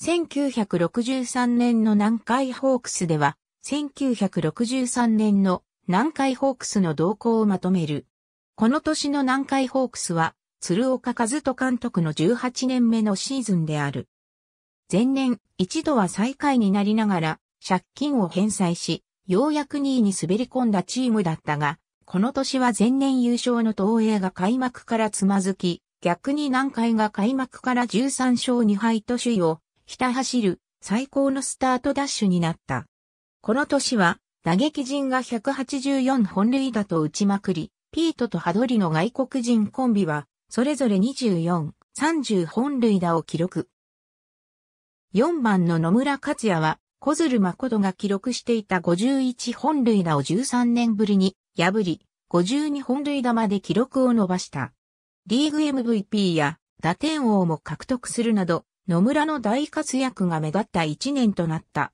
1963年の南海ホークスでは、1963年の南海ホークスの動向をまとめる。この年の南海ホークスは、鶴岡和人監督の18年目のシーズンである。前年、一度は最下位になりながら、借金を返済し、ようやく2位に滑り込んだチームだったが、この年は前年優勝の東映が開幕からつまずき、逆に南海が開幕から13勝2敗と首位をひた走る最高のスタートダッシュになった。この年は、打撃陣が184本塁打と打ちまくり、ピートとハドリの外国人コンビは、それぞれ24、30本塁打を記録。4番の野村克也は、小鶴誠が記録していた51本塁打を13年ぶりに破り、52本塁打まで記録を伸ばした。リーグ MVP や打点王も獲得するなど、野村の大活躍が目立った一年となった。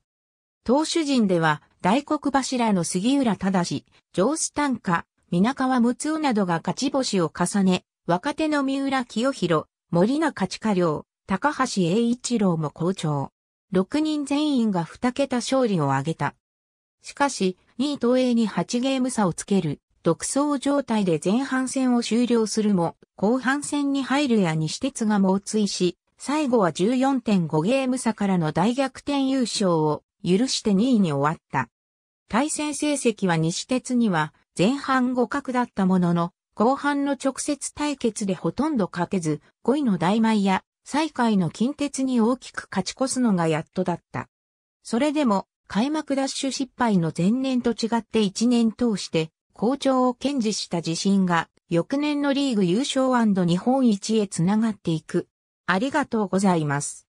投手陣では、大黒柱の杉浦正、ジ上司短歌、皆川睦夫などが勝ち星を重ね、若手の三浦清弘、森中地下良、高橋栄一郎も好調。6人全員が2桁勝利を挙げた。しかし、2位東映に8ゲーム差をつける、独走状態で前半戦を終了するも、後半戦に入るや西鉄が猛追し、最後は14.5ゲーム差からの大逆転優勝を許して2位に終わった。対戦成績は西鉄には前半互角だったものの、後半の直接対決でほとんど勝てず、5位の大米や最下位の近鉄に大きく勝ち越すのがやっとだった。それでも、開幕ダッシュ失敗の前年と違って1年通して、好調を堅持した自信が、翌年のリーグ優勝日本一へつながっていく。ありがとうございます。